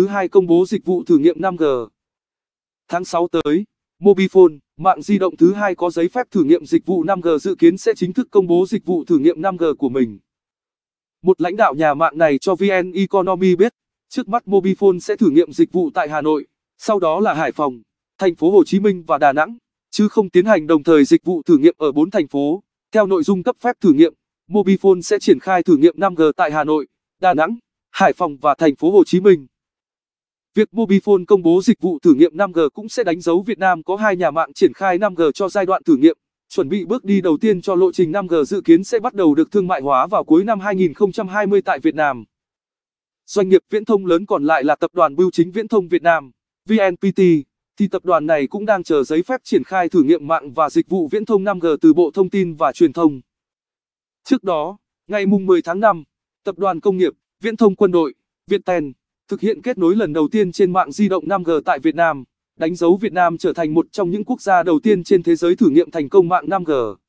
thứ hai công bố dịch vụ thử nghiệm 5G. Tháng 6 tới, Mobifone, mạng di động thứ hai có giấy phép thử nghiệm dịch vụ 5G dự kiến sẽ chính thức công bố dịch vụ thử nghiệm 5G của mình. Một lãnh đạo nhà mạng này cho VN Economy biết, trước mắt Mobifone sẽ thử nghiệm dịch vụ tại Hà Nội, sau đó là Hải Phòng, thành phố Hồ Chí Minh và Đà Nẵng, chứ không tiến hành đồng thời dịch vụ thử nghiệm ở 4 thành phố. Theo nội dung cấp phép thử nghiệm, Mobifone sẽ triển khai thử nghiệm 5G tại Hà Nội, Đà Nẵng, Hải Phòng và thành phố Hồ Chí Minh. Việc Mobifone công bố dịch vụ thử nghiệm 5G cũng sẽ đánh dấu Việt Nam có hai nhà mạng triển khai 5G cho giai đoạn thử nghiệm. Chuẩn bị bước đi đầu tiên cho lộ trình 5G dự kiến sẽ bắt đầu được thương mại hóa vào cuối năm 2020 tại Việt Nam. Doanh nghiệp viễn thông lớn còn lại là tập đoàn Bưu chính Viễn thông Việt Nam, VNPT, thì tập đoàn này cũng đang chờ giấy phép triển khai thử nghiệm mạng và dịch vụ viễn thông 5G từ Bộ Thông tin và Truyền thông. Trước đó, ngày 10 tháng 5, Tập đoàn Công nghiệp, Viễn thông Quân đội, Viettel, thực hiện kết nối lần đầu tiên trên mạng di động 5G tại Việt Nam, đánh dấu Việt Nam trở thành một trong những quốc gia đầu tiên trên thế giới thử nghiệm thành công mạng 5G.